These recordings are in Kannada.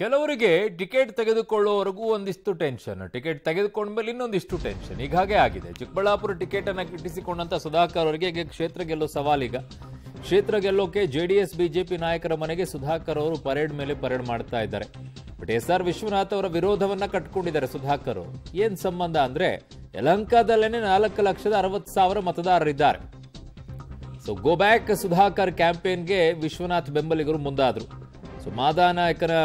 ಕೆಲವರಿಗೆ ಟಿಕೆಟ್ ತೆಗೆದುಕೊಳ್ಳುವವರೆಗೂ ಒಂದಿಷ್ಟು ಟೆನ್ಷನ್ ಟಿಕೆಟ್ ತೆಗೆದುಕೊಂಡ ಮೇಲೆ ಇನ್ನೊಂದಿಷ್ಟು ಟೆನ್ಷನ್ ಈಗ ಹಾಗೆ ಆಗಿದೆ ಚಿಕ್ಕಬಳ್ಳಾಪುರ ಟಿಕೆಟ್ ಅನ್ನ ಗಿಟ್ಟಿಸಿಕೊಂಡಂತ ಸುಧಾಕರ್ ಅವರಿಗೆ ಈಗ ಕ್ಷೇತ್ರ ಗೆಲ್ಲೋ ಸವಾಲೀಗ ಕ್ಷೇತ್ರ ಗೆಲ್ಲೋಕೆ ಜೆಡಿಎಸ್ ಬಿಜೆಪಿ ನಾಯಕರ ಮನೆಗೆ ಸುಧಾಕರ್ ಅವರು ಪರೇಡ್ ಮೇಲೆ ಪರೇಡ್ ಮಾಡ್ತಾ ಇದ್ದಾರೆ ಬಟ್ ಎಸ್ ಆರ್ ವಿಶ್ವನಾಥ್ ಅವರ ವಿರೋಧವನ್ನ ಕಟ್ಕೊಂಡಿದ್ದಾರೆ ಸುಧಾಕರ್ ಅವರು ಏನ್ ಸಂಬಂಧ ಅಂದ್ರೆ ಯಲಂಕಾದಲ್ಲೇನೆ ನಾಲ್ಕು ಲಕ್ಷದ ಅರವತ್ತು ಸಾವಿರ ಮತದಾರರಿದ್ದಾರೆ ಸೊ ಗೋ ಬ್ಯಾಕ್ ಸುಧಾಕರ್ ಕ್ಯಾಂಪೇನ್ಗೆ ವಿಶ್ವನಾಥ್ ಬೆಂಬಲಿಗರು ಮುಂದಾದ್ರು ಸೊ ನಾಯಕನ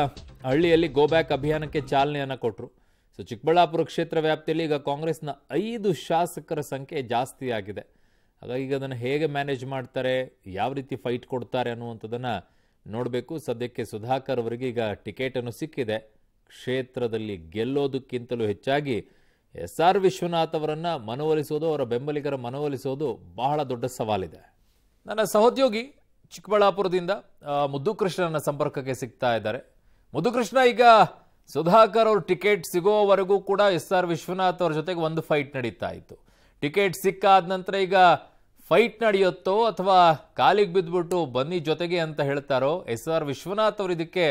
ಹಳ್ಳಿಯಲ್ಲಿ ಗೋ ಬ್ಯಾಕ್ ಅಭಿಯಾನಕ್ಕೆ ಚಾಲನೆಯನ್ನು ಕೊಟ್ಟರು ಸೊ ಚಿಕ್ಕಬಳ್ಳಾಪುರ ಕ್ಷೇತ್ರ ವ್ಯಾಪ್ತಿಯಲ್ಲಿ ಈಗ ಕಾಂಗ್ರೆಸ್ನ ಐದು ಶಾಸಕರ ಸಂಖ್ಯೆ ಜಾಸ್ತಿ ಆಗಿದೆ ಹಾಗಾಗಿ ಈಗ ಅದನ್ನು ಹೇಗೆ ಮ್ಯಾನೇಜ್ ಮಾಡ್ತಾರೆ ಯಾವ ರೀತಿ ಫೈಟ್ ಕೊಡ್ತಾರೆ ಅನ್ನುವಂಥದ್ದನ್ನು ನೋಡಬೇಕು ಸದ್ಯಕ್ಕೆ ಸುಧಾಕರ್ ಅವರಿಗೆ ಈಗ ಟಿಕೆಟನ್ನು ಸಿಕ್ಕಿದೆ ಕ್ಷೇತ್ರದಲ್ಲಿ ಗೆಲ್ಲೋದಕ್ಕಿಂತಲೂ ಹೆಚ್ಚಾಗಿ ಎಸ್ ಆರ್ ವಿಶ್ವನಾಥ್ ಅವರನ್ನು ಮನವೊಲಿಸೋದು ಅವರ ಬೆಂಬಲಿಗರ ಮನವೊಲಿಸೋದು ಬಹಳ ದೊಡ್ಡ ಸವಾಲಿದೆ ನನ್ನ ಸಹೋದ್ಯೋಗಿ ಚಿಕ್ಕಬಳ್ಳಾಪುರದಿಂದ ಮುದ್ದು ಕೃಷ್ಣನ ಸಂಪರ್ಕಕ್ಕೆ ಸಿಗ್ತಾ ಇದ್ದಾರೆ ಮಧುಕೃಷ್ಣ ಈಗ ಸುಧಾಕರ್ ಅವ್ರ ಟಿಕೆಟ್ ಸಿಗೋವರೆಗೂ ಕೂಡ ಎಸ್ ಆರ್ ವಿಶ್ವನಾಥ್ ಅವ್ರ ಜೊತೆಗೆ ಒಂದು ಫೈಟ್ ನಡೀತಾ ಇತ್ತು ಟಿಕೆಟ್ ಸಿಕ್ಕಾದ ನಂತರ ಈಗ ಫೈಟ್ ನಡೆಯುತ್ತೋ ಅಥವಾ ಕಾಲಿಗೆ ಬಿದ್ದುಬಿಟ್ಟು ಬನ್ನಿ ಜೊತೆಗೆ ಅಂತ ಹೇಳ್ತಾರೋ ಎಸ್ ಆರ್ ವಿಶ್ವನಾಥ್ ಅವರು ಇದಕ್ಕೆ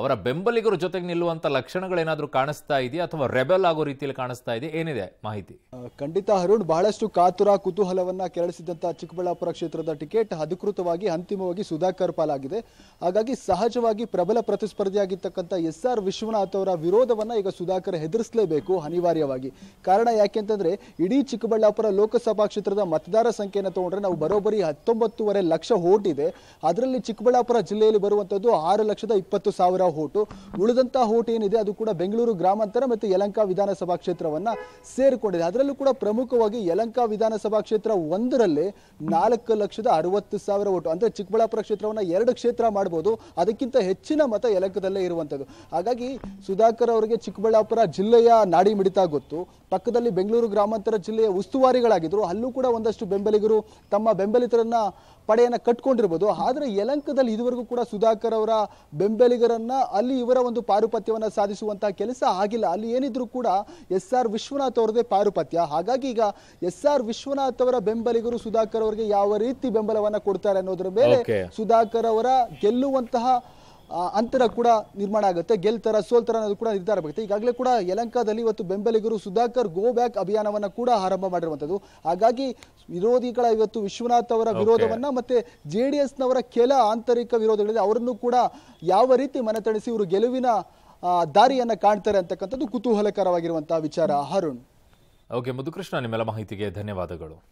ಅವರ ಬೆಂಬಲಿಗರ ಜೊತೆಗೆ ನಿಲ್ಲುವಂತಹ ಲಕ್ಷಣಗಳೇನಾದರೂ ಕಾಣಿಸ್ತಾ ಇದೆಯಾ ಅಥವಾ ರೆಬೆಲ್ ಆಗೋ ರೀತಿಯಲ್ಲಿ ಕಾಣಿಸ್ತಾ ಇದೆ ಏನಿದೆ ಮಾಹಿತಿ ಖಂಡಿತ ಅರುಣ್ ಬಹಳಷ್ಟು ಕಾತುರ ಕುತೂಹಲವನ್ನ ಕೆರಳಿಸಿದಂತಹ ಚಿಕ್ಕಬಳ್ಳಾಪುರ ಕ್ಷೇತ್ರದ ಟಿಕೆಟ್ ಅಧಿಕೃತವಾಗಿ ಅಂತಿಮವಾಗಿ ಸುಧಾಕರ್ ಪಾಲಾಗಿದೆ ಹಾಗಾಗಿ ಸಹಜವಾಗಿ ಪ್ರಬಲ ಪ್ರತಿಸ್ಪರ್ಧಿಯಾಗಿರ್ತಕ್ಕಂಥ ಎಸ್ ಆರ್ ವಿಶ್ವನಾಥ್ ಅವರ ವಿರೋಧವನ್ನ ಈಗ ಸುಧಾಕರ್ ಹೆದರಿಸಲೇಬೇಕು ಅನಿವಾರ್ಯವಾಗಿ ಕಾರಣ ಯಾಕೆಂತಂದ್ರೆ ಇಡೀ ಚಿಕ್ಕಬಳ್ಳಾಪುರ ಲೋಕಸಭಾ ಕ್ಷೇತ್ರದ ಮತದಾರ ಸಂಖ್ಯೆಯನ್ನು ತಗೊಂಡ್ರೆ ನಾವು ಬರೋಬ್ಬರಿ ಹತ್ತೊಂಬತ್ತೂವರೆ ಲಕ್ಷ ಓಟ್ ಇದೆ ಅದರಲ್ಲಿ ಚಿಕ್ಕಬಳ್ಳಾಪುರ ಜಿಲ್ಲೆಯಲ್ಲಿ ಬರುವಂತದ್ದು ಆರು ಲಕ್ಷದ ಇಪ್ಪತ್ತು ಸಾವಿರ ಹೋಟು ಉಳಿದಂತಹ ಹೋಟ್ ಏನಿದೆ ಅದು ಕೂಡ ಬೆಂಗಳೂರು ಗ್ರಾಮಾಂತರ ಮತ್ತು ಯಲಂಕ ವಿಧಾನಸಭಾ ಕ್ಷೇತ್ರವನ್ನು ಸೇರಿಕೊಂಡಿದೆ ಅದರಲ್ಲೂ ಕೂಡ ಪ್ರಮುಖವಾಗಿ ಯಲಂಕ ವಿಧಾನಸಭಾ ಕ್ಷೇತ್ರ ಒಂದರಲ್ಲಿ ನಾಲ್ಕು ಲಕ್ಷದ ಅರವತ್ತು ಸಾವಿರ ಓಟು ಅಂದರೆ ಚಿಕ್ಕಬಳ್ಳಾಪುರ ಕ್ಷೇತ್ರವನ್ನು ಎರಡು ಕ್ಷೇತ್ರ ಮಾಡ್ಬೋದು ಅದಕ್ಕಿಂತ ಹೆಚ್ಚಿನ ಮತ ಯಲಂಕದಲ್ಲೇ ಇರುವಂಥದ್ದು ಹಾಗಾಗಿ ಸುಧಾಕರ್ ಅವರಿಗೆ ಚಿಕ್ಕಬಳ್ಳಾಪುರ ಜಿಲ್ಲೆಯ ನಾಡಿ ಮಿಡಿತ ಗೊತ್ತು ಪಕ್ಕದಲ್ಲಿ ಬೆಂಗಳೂರು ಗ್ರಾಮಾಂತರ ಜಿಲ್ಲೆಯ ಉಸ್ತುವಾರಿಗಳಾಗಿದ್ದರು ಅಲ್ಲೂ ಕೂಡ ಒಂದಷ್ಟು ಬೆಂಬಲಿಗರು ತಮ್ಮ ಬೆಂಬಲಿತರನ್ನ ಪಡೆಯನ್ನು ಕಟ್ಕೊಂಡಿರ್ಬೋದು ಆದರೆ ಯಲಂಕದಲ್ಲಿ ಇದುವರೆಗೂ ಕೂಡ ಸುಧಾಕರ್ ಅವರ ಬೆಂಬಲಿಗರನ್ನ ಅಲ್ಲಿ ಇವರ ಒಂದು ಪಾರುಪತ್ಯವನ್ನು ಸಾಧಿಸುವಂತಹ ಕೆಲಸ ಆಗಿಲ್ಲ ಅಲ್ಲಿ ಏನಿದ್ರು ಕೂಡ ಎಸ್ ಆರ್ ವಿಶ್ವನಾಥ್ ಅವರದೇ ಪಾರುಪತ್ಯ ಹಾಗಾಗಿ ಈಗ ಎಸ್ ಆರ್ ವಿಶ್ವನಾಥ್ ಅವರ ಬೆಂಬಲಿಗರು ಸುಧಾಕರ್ ಅವರಿಗೆ ಯಾವ ರೀತಿ ಬೆಂಬಲವನ್ನ ಕೊಡ್ತಾರೆ ಅನ್ನೋದ್ರ ಮೇಲೆ ಸುಧಾಕರ್ ಅವರ ಗೆಲ್ಲುವಂತಹ ಅಂತರ ಕೂಡ ನಿರ್ಮಾಣ ಆಗುತ್ತೆ ಗೆಲ್ತರ ಸೋಲ್ತರ ಅನ್ನೋದು ಕೂಡ ನಿರ್ಧಾರ ಆಗುತ್ತೆ ಈಗಾಗಲೇ ಕೂಡ ಯಲಂಕಾದಲ್ಲಿ ಇವತ್ತು ಬೆಂಬಲಿಗರು ಸುಧಾಕರ್ ಗೋ ಬ್ಯಾಕ್ ಅಭಿಯಾನವನ್ನು ಕೂಡ ಆರಂಭ ಮಾಡಿರುವಂಥದ್ದು ಹಾಗಾಗಿ ವಿರೋಧಿಗಳ ಇವತ್ತು ವಿಶ್ವನಾಥ್ ಅವರ ವಿರೋಧವನ್ನ ಮತ್ತೆ ಜೆ ಡಿ ಎಸ್ನವರ ಕೆಲ ಆಂತರಿಕ ವಿರೋಧಗಳಿದೆ ಅವರನ್ನು ಕೂಡ ಯಾವ ರೀತಿ ಮನತಣಿಸಿ ಇವರು ಗೆಲುವಿನ ದಾರಿಯನ್ನ ಕಾಣ್ತಾರೆ ಅಂತಕ್ಕಂಥದ್ದು ಕುತೂಹಲಕರವಾಗಿರುವಂತಹ ವಿಚಾರ ಅರುಣ್ ಓಕೆ ಮಧುಕೃಷ್ಣ ನಿಮ್ಮೆಲ್ಲ ಮಾಹಿತಿಗೆ ಧನ್ಯವಾದಗಳು